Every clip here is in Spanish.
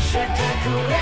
spectacular.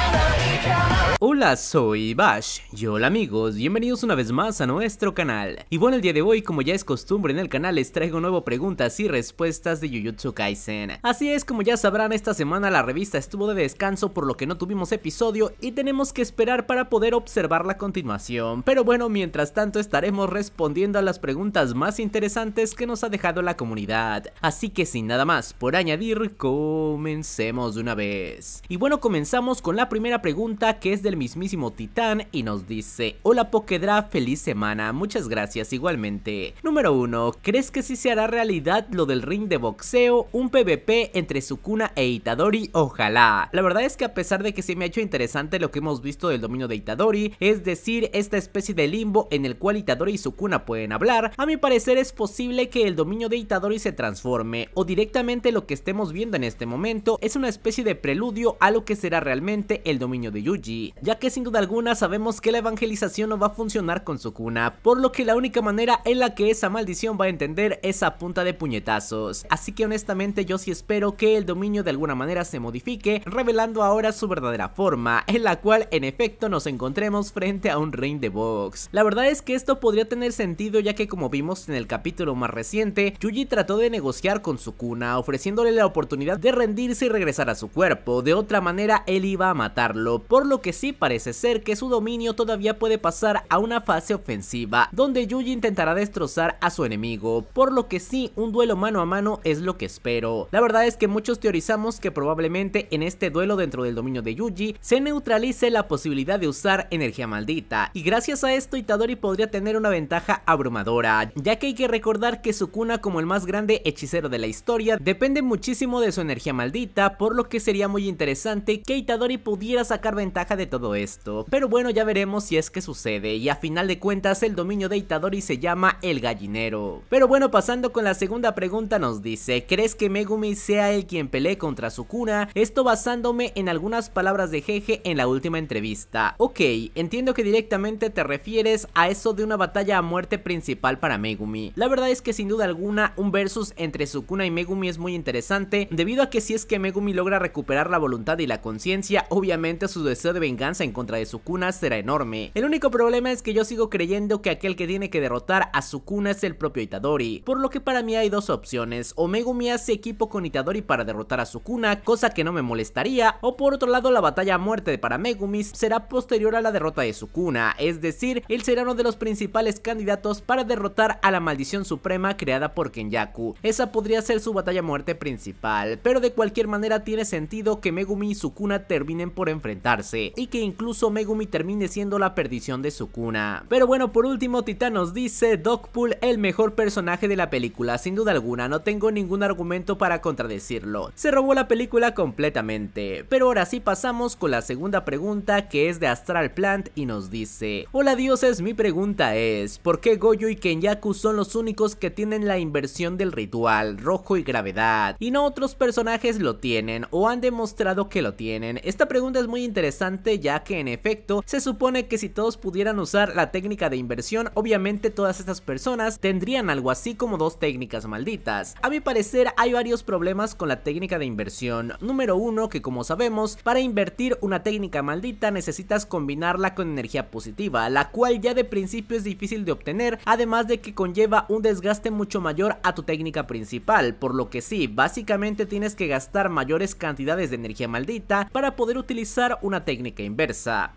Hola, soy Bash. Y hola amigos, bienvenidos una vez más a nuestro canal. Y bueno, el día de hoy, como ya es costumbre en el canal, les traigo nuevo preguntas y respuestas de Jujutsu Kaisen. Así es, como ya sabrán, esta semana la revista estuvo de descanso por lo que no tuvimos episodio y tenemos que esperar para poder observar la continuación. Pero bueno, mientras tanto estaremos respondiendo a las preguntas más interesantes que nos ha dejado la comunidad. Así que sin nada más por añadir, comencemos de una vez. Y bueno, comenzamos con la primera pregunta que es del mismísimo Titán y nos dice, hola Pokedra, feliz semana, muchas gracias igualmente. Número 1, ¿crees que sí se hará realidad lo del ring de boxeo, un PvP entre Sukuna e Itadori? Ojalá. La verdad es que a pesar de que se me ha hecho interesante lo que hemos visto del dominio de Itadori, es decir, esta especie de limbo en el cual Itadori y Sukuna pueden hablar, a mi parecer es posible que el dominio de Itadori se transforme, o directamente lo que estemos viendo en este momento es una especie de preludio a lo que será realmente el dominio de Yuji ya que sin duda alguna sabemos que la evangelización no va a funcionar con su cuna... por lo que la única manera en la que esa maldición va a entender es a punta de puñetazos. Así que honestamente yo sí espero que el dominio de alguna manera se modifique, revelando ahora su verdadera forma, en la cual en efecto nos encontremos frente a un ring de box. La verdad es que esto podría tener sentido ya que como vimos en el capítulo más reciente, Yuji trató de negociar con su cuna... ofreciéndole la oportunidad de rendirse y regresar a su cuerpo, de otra manera él iba a matarlo, por lo que sí parece ser que su dominio todavía puede pasar a una fase ofensiva, donde Yuji intentará destrozar a su enemigo, por lo que sí, un duelo mano a mano es lo que espero. La verdad es que muchos teorizamos que probablemente en este duelo dentro del dominio de Yuji se neutralice la posibilidad de usar energía maldita, y gracias a esto Itadori podría tener una ventaja abrumadora, ya que hay que recordar que Sukuna como el más grande hechicero de la historia depende muchísimo de su energía maldita, por lo que sería muy interesante que Itadori pudiera sacar ventaja de todo esto, pero bueno ya veremos si es que sucede y a final de cuentas el dominio de Itadori se llama el gallinero. Pero bueno pasando con la segunda pregunta nos dice, ¿crees que Megumi sea el quien pelee contra Sukuna? Esto basándome en algunas palabras de Jeje en la última entrevista. Ok, entiendo que directamente te refieres a eso de una batalla a muerte principal para Megumi. La verdad es que sin duda alguna un versus entre Sukuna y Megumi es muy interesante debido a que si es que Megumi logra recuperar la voluntad y la conciencia, obviamente su deseo de venganza en contra de Sukuna será enorme. El único problema es que yo sigo creyendo que aquel que tiene que derrotar a Sukuna es el propio Itadori, por lo que para mí hay dos opciones, o Megumi hace equipo con Itadori para derrotar a Sukuna, cosa que no me molestaría, o por otro lado la batalla a muerte para Megumi será posterior a la derrota de Sukuna, es decir, él será uno de los principales candidatos para derrotar a la maldición suprema creada por Kenyaku, esa podría ser su batalla muerte principal, pero de cualquier manera tiene sentido que Megumi y Sukuna terminen por enfrentarse, y que incluso Megumi termine siendo la perdición de su cuna. Pero bueno, por último, Titán nos dice Dogpool el mejor personaje de la película, sin duda alguna, no tengo ningún argumento para contradecirlo. Se robó la película completamente. Pero ahora sí pasamos con la segunda pregunta que es de Astral Plant y nos dice Hola dioses, mi pregunta es, ¿por qué Goyo y Kenyaku son los únicos que tienen la inversión del ritual, rojo y gravedad? Y no otros personajes lo tienen o han demostrado que lo tienen. Esta pregunta es muy interesante ya que en efecto se supone que si todos pudieran usar la técnica de inversión, obviamente todas estas personas tendrían algo así como dos técnicas malditas. A mi parecer hay varios problemas con la técnica de inversión. Número uno, que como sabemos, para invertir una técnica maldita necesitas combinarla con energía positiva, la cual ya de principio es difícil de obtener, además de que conlleva un desgaste mucho mayor a tu técnica principal, por lo que sí, básicamente tienes que gastar mayores cantidades de energía maldita para poder utilizar una técnica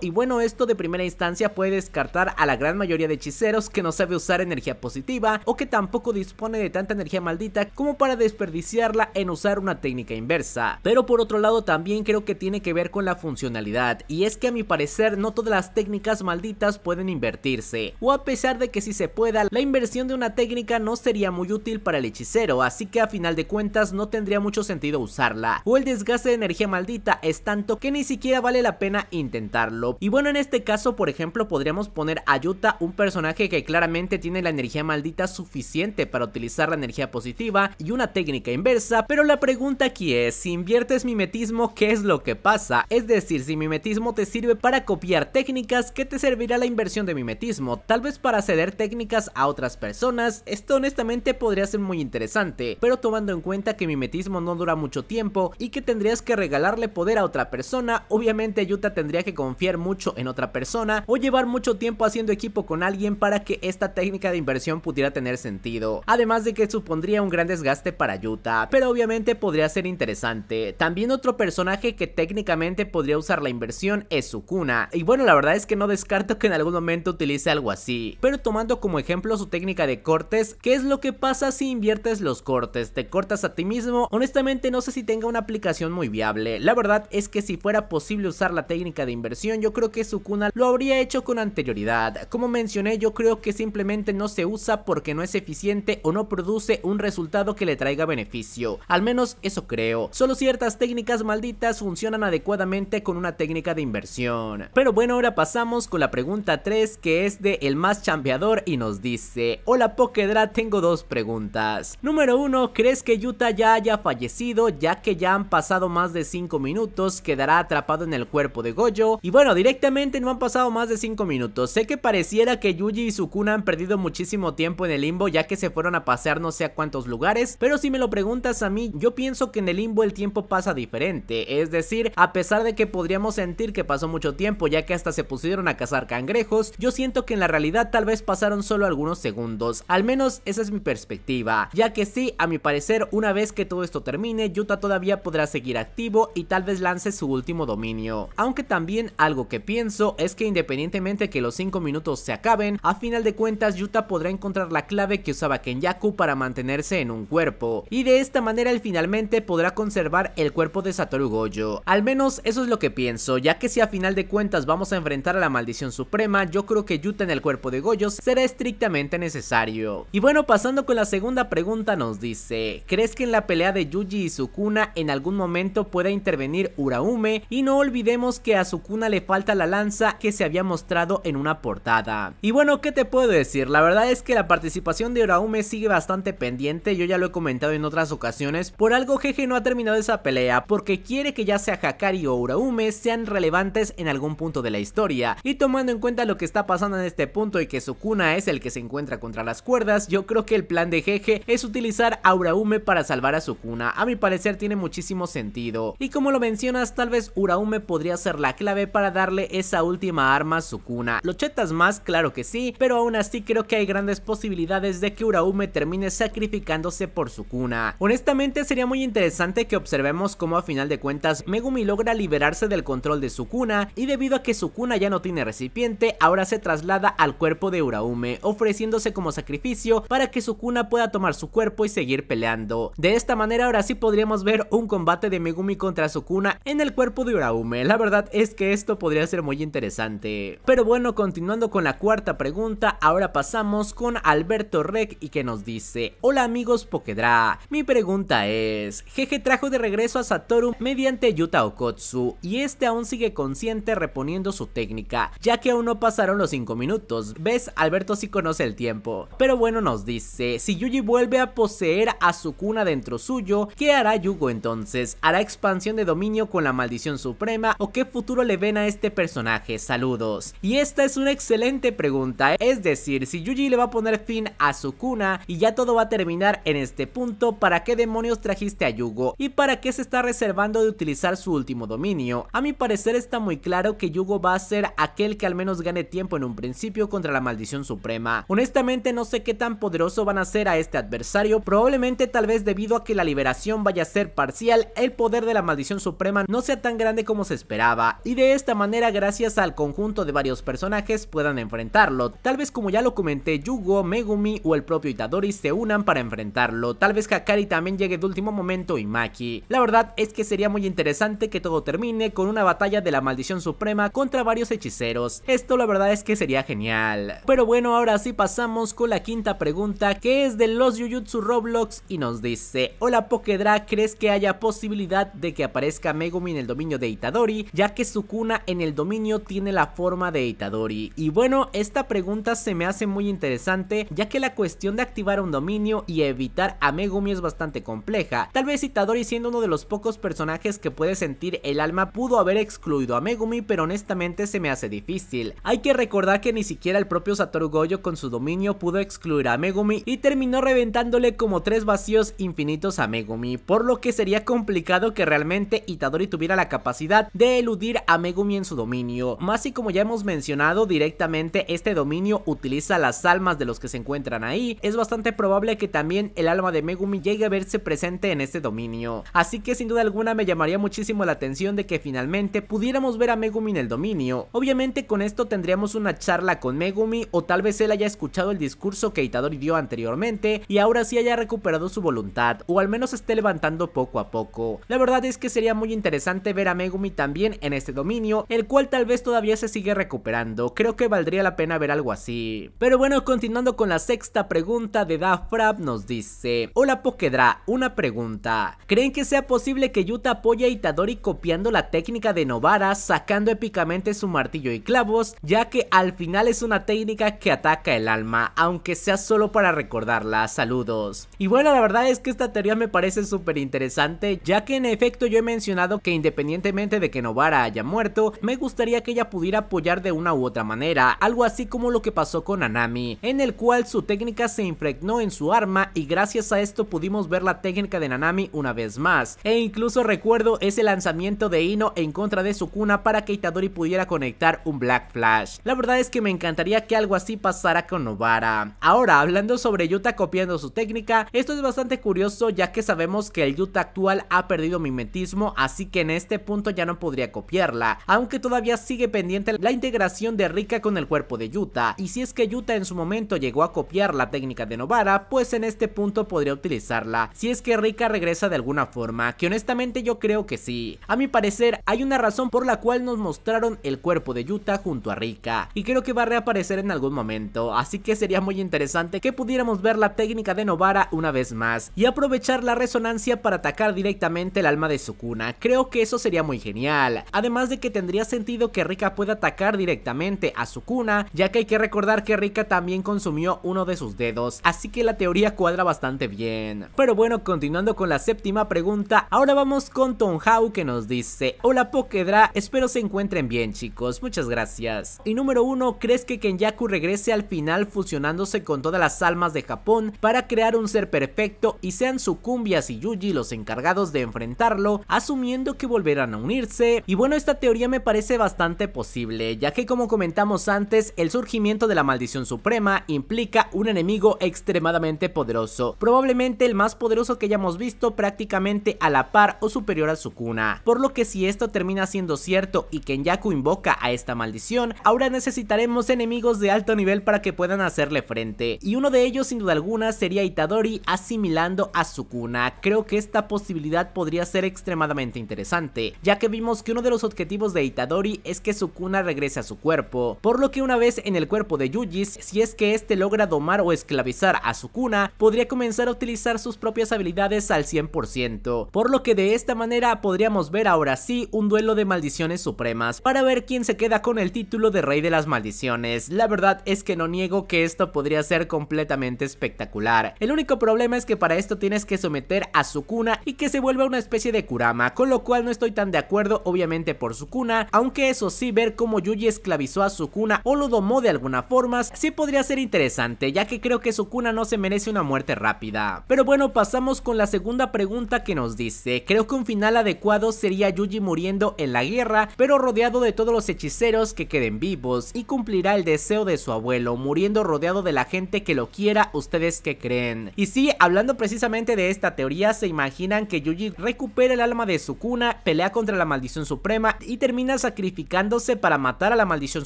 y bueno, esto de primera instancia puede descartar a la gran mayoría de hechiceros que no sabe usar energía positiva o que tampoco dispone de tanta energía maldita como para desperdiciarla en usar una técnica inversa. Pero por otro lado también creo que tiene que ver con la funcionalidad y es que a mi parecer no todas las técnicas malditas pueden invertirse o a pesar de que si se pueda la inversión de una técnica no sería muy útil para el hechicero así que a final de cuentas no tendría mucho sentido usarla o el desgaste de energía maldita es tanto que ni siquiera vale la pena invertirla intentarlo. Y bueno, en este caso, por ejemplo, podríamos poner a Yuta, un personaje que claramente tiene la energía maldita suficiente para utilizar la energía positiva y una técnica inversa, pero la pregunta aquí es, si inviertes mimetismo, ¿qué es lo que pasa? Es decir, si mimetismo te sirve para copiar técnicas, ¿qué te servirá la inversión de mimetismo? Tal vez para ceder técnicas a otras personas, esto honestamente podría ser muy interesante, pero tomando en cuenta que mimetismo no dura mucho tiempo y que tendrías que regalarle poder a otra persona, obviamente Yuta tendría que confiar mucho en otra persona o llevar mucho tiempo haciendo equipo con alguien para que esta técnica de inversión pudiera tener sentido, además de que supondría un gran desgaste para Yuta, pero obviamente podría ser interesante. También otro personaje que técnicamente podría usar la inversión es Sukuna, y bueno la verdad es que no descarto que en algún momento utilice algo así, pero tomando como ejemplo su técnica de cortes, ¿qué es lo que pasa si inviertes los cortes? ¿Te cortas a ti mismo? Honestamente no sé si tenga una aplicación muy viable, la verdad es que si fuera posible usar la técnica de inversión, yo creo que su cuna lo habría hecho con anterioridad. Como mencioné, yo creo que simplemente no se usa porque no es eficiente o no produce un resultado que le traiga beneficio. Al menos eso creo. Solo ciertas técnicas malditas funcionan adecuadamente con una técnica de inversión. Pero bueno, ahora pasamos con la pregunta 3 que es de el más chambeador y nos dice, hola Pokedra, tengo dos preguntas. Número 1, ¿crees que Yuta ya haya fallecido ya que ya han pasado más de 5 minutos, quedará atrapado en el cuerpo de Gol? Y bueno, directamente no han pasado más de 5 minutos. Sé que pareciera que Yuji y Sukuna han perdido muchísimo tiempo en el limbo ya que se fueron a pasear no sé a cuántos lugares, pero si me lo preguntas a mí, yo pienso que en el limbo el tiempo pasa diferente, es decir, a pesar de que podríamos sentir que pasó mucho tiempo ya que hasta se pusieron a cazar cangrejos, yo siento que en la realidad tal vez pasaron solo algunos segundos, al menos esa es mi perspectiva, ya que sí, a mi parecer, una vez que todo esto termine, Yuta todavía podrá seguir activo y tal vez lance su último dominio, aunque también también algo que pienso es que independientemente que los 5 minutos se acaben, a final de cuentas Yuta podrá encontrar la clave que usaba Kenyaku para mantenerse en un cuerpo, y de esta manera él finalmente podrá conservar el cuerpo de Satoru Gojo. Al menos eso es lo que pienso, ya que si a final de cuentas vamos a enfrentar a la maldición suprema, yo creo que Yuta en el cuerpo de Gojo será estrictamente necesario. Y bueno, pasando con la segunda pregunta nos dice, ¿crees que en la pelea de Yuji y Sukuna en algún momento pueda intervenir Uraume? Y no olvidemos que a Sukuna le falta la lanza que se había mostrado en una portada. Y bueno, ¿qué te puedo decir? La verdad es que la participación de Uraume sigue bastante pendiente, yo ya lo he comentado en otras ocasiones, por algo Jeje no ha terminado esa pelea, porque quiere que ya sea Hakari o Uraume sean relevantes en algún punto de la historia, y tomando en cuenta lo que está pasando en este punto y que Sukuna es el que se encuentra contra las cuerdas, yo creo que el plan de Jeje es utilizar a Uraume para salvar a Sukuna, a mi parecer tiene muchísimo sentido, y como lo mencionas, tal vez Uraume podría ser la clave para darle esa última arma a Sukuna. chetas más? Claro que sí, pero aún así creo que hay grandes posibilidades de que Uraume termine sacrificándose por Sukuna. Honestamente sería muy interesante que observemos cómo a final de cuentas Megumi logra liberarse del control de Sukuna y debido a que Sukuna ya no tiene recipiente, ahora se traslada al cuerpo de Uraume, ofreciéndose como sacrificio para que Sukuna pueda tomar su cuerpo y seguir peleando. De esta manera ahora sí podríamos ver un combate de Megumi contra Sukuna en el cuerpo de Uraume, la verdad es que esto podría ser muy interesante. Pero bueno, continuando con la cuarta pregunta, ahora pasamos con Alberto Rec y que nos dice, hola amigos Pokedra, mi pregunta es, Jeje trajo de regreso a Satoru mediante Yuta Okotsu y este aún sigue consciente reponiendo su técnica, ya que aún no pasaron los 5 minutos, ves Alberto si conoce el tiempo. Pero bueno nos dice, si Yuji vuelve a poseer a su cuna dentro suyo, ¿qué hará Yugo entonces? ¿Hará expansión de dominio con la maldición suprema o qué futuro le ven a este personaje? Saludos. Y esta es una excelente pregunta, ¿eh? es decir, si Yuji le va a poner fin a su cuna y ya todo va a terminar en este punto, ¿para qué demonios trajiste a Yugo? ¿Y para qué se está reservando de utilizar su último dominio? A mi parecer está muy claro que Yugo va a ser aquel que al menos gane tiempo en un principio contra la maldición suprema. Honestamente no sé qué tan poderoso van a ser a este adversario, probablemente tal vez debido a que la liberación vaya a ser parcial, el poder de la maldición suprema no sea tan grande como se esperaba y de esta manera gracias al conjunto de varios personajes puedan enfrentarlo. Tal vez como ya lo comenté, Yugo, Megumi o el propio Itadori se unan para enfrentarlo. Tal vez Hakari también llegue de último momento y Maki. La verdad es que sería muy interesante que todo termine con una batalla de la maldición suprema contra varios hechiceros. Esto la verdad es que sería genial. Pero bueno, ahora sí pasamos con la quinta pregunta que es de los Jujutsu Roblox y nos dice Hola Pokedra, ¿crees que haya posibilidad de que aparezca Megumi en el dominio de Itadori? Ya que su cuna en el dominio tiene la forma de Itadori? Y bueno, esta pregunta se me hace muy interesante ya que la cuestión de activar un dominio y evitar a Megumi es bastante compleja. Tal vez Itadori siendo uno de los pocos personajes que puede sentir el alma pudo haber excluido a Megumi pero honestamente se me hace difícil. Hay que recordar que ni siquiera el propio Satoru Gojo con su dominio pudo excluir a Megumi y terminó reventándole como tres vacíos infinitos a Megumi, por lo que sería complicado que realmente Itadori tuviera la capacidad de eludir a Megumi en su dominio, más y como ya hemos mencionado directamente este dominio utiliza las almas de los que se encuentran ahí, es bastante probable que también el alma de Megumi llegue a verse presente en este dominio, así que sin duda alguna me llamaría muchísimo la atención de que finalmente pudiéramos ver a Megumi en el dominio, obviamente con esto tendríamos una charla con Megumi o tal vez él haya escuchado el discurso que Itadori dio anteriormente y ahora sí haya recuperado su voluntad o al menos esté levantando poco a poco, la verdad es que sería muy interesante ver a Megumi también en este este dominio, el cual tal vez todavía se sigue recuperando. Creo que valdría la pena ver algo así. Pero bueno, continuando con la sexta pregunta de Dafrap nos dice, hola Pokedra, una pregunta. ¿Creen que sea posible que Yuta apoye a Itadori copiando la técnica de Novara, sacando épicamente su martillo y clavos, ya que al final es una técnica que ataca el alma, aunque sea solo para recordarla? Saludos. Y bueno, la verdad es que esta teoría me parece súper interesante, ya que en efecto yo he mencionado que independientemente de que Novara muerto, me gustaría que ella pudiera apoyar de una u otra manera, algo así como lo que pasó con Nanami, en el cual su técnica se impregnó en su arma y gracias a esto pudimos ver la técnica de Nanami una vez más, e incluso recuerdo ese lanzamiento de Ino en contra de Sukuna para que Itadori pudiera conectar un Black Flash. La verdad es que me encantaría que algo así pasara con Nobara, Ahora, hablando sobre Yuta copiando su técnica, esto es bastante curioso ya que sabemos que el Yuta actual ha perdido mimetismo, así que en este punto ya no podría copiar aunque todavía sigue pendiente la integración de Rika con el cuerpo de Yuta, y si es que Yuta en su momento llegó a copiar la técnica de Novara, pues en este punto podría utilizarla, si es que Rika regresa de alguna forma, que honestamente yo creo que sí. A mi parecer, hay una razón por la cual nos mostraron el cuerpo de Yuta junto a Rika, y creo que va a reaparecer en algún momento, así que sería muy interesante que pudiéramos ver la técnica de Novara una vez más, y aprovechar la resonancia para atacar directamente el alma de Sukuna, creo que eso sería muy genial. Además más de que tendría sentido que Rika pueda atacar directamente a su cuna, ya que hay que recordar que Rika también consumió uno de sus dedos, así que la teoría cuadra bastante bien. Pero bueno, continuando con la séptima pregunta, ahora vamos con Tonhau que nos dice, hola Pokedra, espero se encuentren bien chicos, muchas gracias. Y número uno, ¿crees que Kenyaku regrese al final fusionándose con todas las almas de Japón para crear un ser perfecto y sean Sukumbias y Yuji los encargados de enfrentarlo, asumiendo que volverán a unirse? Y bueno, esta teoría me parece bastante posible, ya que como comentamos antes, el surgimiento de la maldición suprema implica un enemigo extremadamente poderoso, probablemente el más poderoso que hayamos visto prácticamente a la par o superior a Sukuna, por lo que si esto termina siendo cierto y Kenyaku invoca a esta maldición, ahora necesitaremos enemigos de alto nivel para que puedan hacerle frente, y uno de ellos sin duda alguna sería Itadori asimilando a Sukuna, creo que esta posibilidad podría ser extremadamente interesante, ya que vimos que uno de los objetivos de Itadori es que Sukuna regrese a su cuerpo, por lo que una vez en el cuerpo de Yujis, si es que este logra domar o esclavizar a su cuna, podría comenzar a utilizar sus propias habilidades al 100%, por lo que de esta manera podríamos ver ahora sí un duelo de maldiciones supremas, para ver quién se queda con el título de Rey de las Maldiciones. La verdad es que no niego que esto podría ser completamente espectacular. El único problema es que para esto tienes que someter a su cuna y que se vuelva una especie de Kurama, con lo cual no estoy tan de acuerdo obviamente por su cuna, aunque eso sí, ver cómo Yuji esclavizó a Sukuna o lo domó de alguna forma, sí podría ser interesante, ya que creo que Sukuna no se merece una muerte rápida. Pero bueno, pasamos con la segunda pregunta que nos dice, creo que un final adecuado sería Yuji muriendo en la guerra, pero rodeado de todos los hechiceros que queden vivos, y cumplirá el deseo de su abuelo, muriendo rodeado de la gente que lo quiera, ustedes que creen. Y sí, hablando precisamente de esta teoría, se imaginan que Yuji recupera el alma de Sukuna, pelea contra la maldición suprema, y termina sacrificándose para matar a la Maldición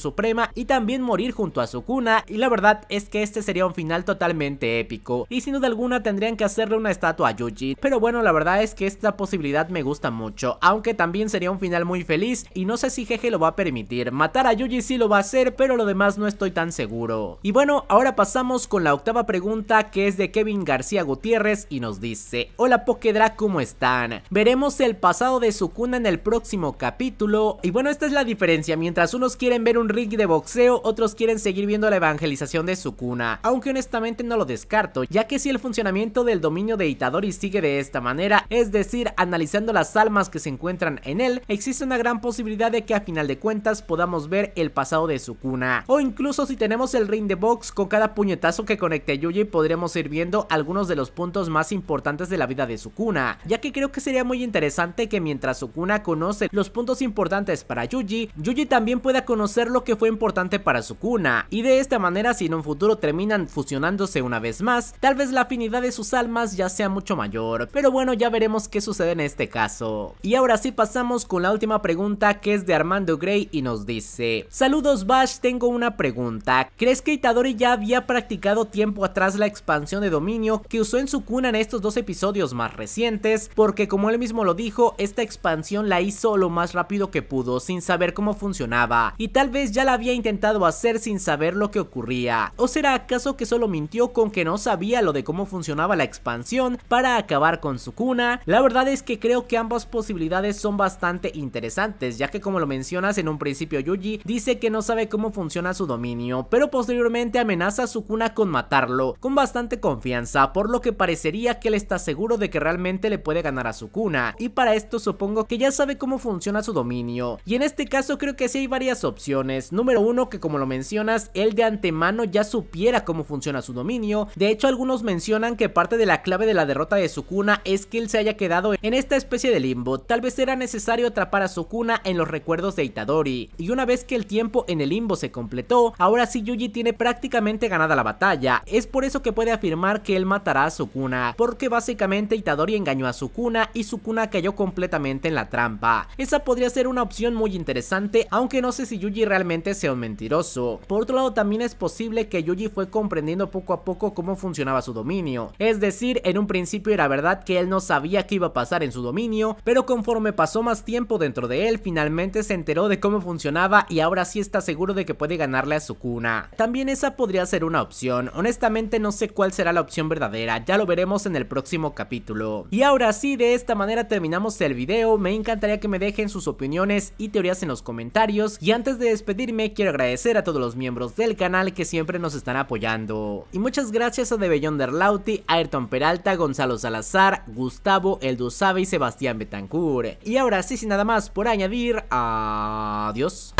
Suprema y también morir junto a su cuna y la verdad es que este sería un final totalmente épico y sin duda alguna tendrían que hacerle una estatua a Yuji, pero bueno la verdad es que esta posibilidad me gusta mucho, aunque también sería un final muy feliz y no sé si Jeje lo va a permitir, matar a Yuji sí lo va a hacer pero lo demás no estoy tan seguro. Y bueno, ahora pasamos con la octava pregunta que es de Kevin García Gutiérrez y nos dice, hola Pokedra, ¿cómo están? Veremos el pasado de Sukuna en el próximo capítulo y bueno, esta es la diferencia. Mientras unos quieren ver un ring de boxeo, otros quieren seguir viendo la evangelización de Sukuna. Aunque honestamente no lo descarto, ya que si el funcionamiento del dominio de Itadori sigue de esta manera, es decir, analizando las almas que se encuentran en él, existe una gran posibilidad de que a final de cuentas podamos ver el pasado de Sukuna. O incluso si tenemos el ring de box, con cada puñetazo que conecte Yuji podremos ir viendo algunos de los puntos más importantes de la vida de Sukuna, ya que creo que sería muy interesante que mientras Sukuna conoce los puntos importantes para Yuji, Yuji también pueda conocer lo que fue importante para su cuna. y de esta manera si en un futuro terminan fusionándose una vez más, tal vez la afinidad de sus almas ya sea mucho mayor, pero bueno ya veremos qué sucede en este caso. Y ahora sí pasamos con la última pregunta que es de Armando Gray y nos dice, saludos Bash, tengo una pregunta, ¿crees que Itadori ya había practicado tiempo atrás la expansión de dominio que usó en su cuna en estos dos episodios más recientes? Porque como él mismo lo dijo, esta expansión la hizo lo más rápido que pudo sin saber cómo funcionaba y tal vez ya la había intentado hacer sin saber lo que ocurría. ¿O será acaso que solo mintió con que no sabía lo de cómo funcionaba la expansión para acabar con su cuna? La verdad es que creo que ambas posibilidades son bastante interesantes ya que como lo mencionas en un principio Yuji dice que no sabe cómo funciona su dominio pero posteriormente amenaza a su cuna con matarlo con bastante confianza por lo que parecería que él está seguro de que realmente le puede ganar a su cuna y para esto supongo que ya sabe cómo funciona su dominio dominio. Y en este caso creo que sí hay varias opciones. Número uno, que como lo mencionas, él de antemano ya supiera cómo funciona su dominio. De hecho, algunos mencionan que parte de la clave de la derrota de Sukuna es que él se haya quedado en esta especie de limbo. Tal vez era necesario atrapar a Sukuna en los recuerdos de Itadori. Y una vez que el tiempo en el limbo se completó, ahora sí Yuji tiene prácticamente ganada la batalla. Es por eso que puede afirmar que él matará a Sukuna, porque básicamente Itadori engañó a Sukuna y Sukuna cayó completamente en la trampa. Esa podría ser una opción muy interesante, aunque no sé si Yuji realmente sea un mentiroso. Por otro lado, también es posible que Yuji fue comprendiendo poco a poco cómo funcionaba su dominio. Es decir, en un principio era verdad que él no sabía qué iba a pasar en su dominio, pero conforme pasó más tiempo dentro de él, finalmente se enteró de cómo funcionaba y ahora sí está seguro de que puede ganarle a su cuna. También esa podría ser una opción, honestamente no sé cuál será la opción verdadera, ya lo veremos en el próximo capítulo. Y ahora sí, de esta manera terminamos el video, me encantaría que me dejen sus opiniones opiniones y teorías en los comentarios. Y antes de despedirme, quiero agradecer a todos los miembros del canal que siempre nos están apoyando. Y muchas gracias a Debellón Derlauti, Ayrton Peralta, Gonzalo Salazar, Gustavo, Eldo Sabe y Sebastián Betancourt. Y ahora sí, sin nada más por añadir, adiós.